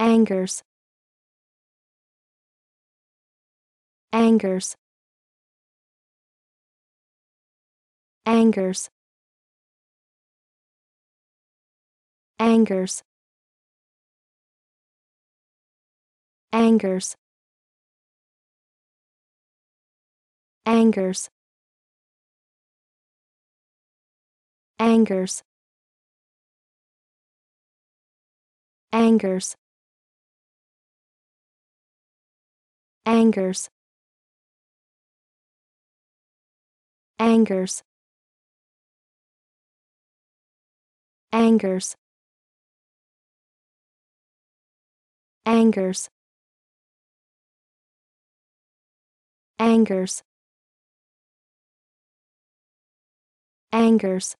angers angers angers angers angers angers angers angers angers angers angers angers angers angers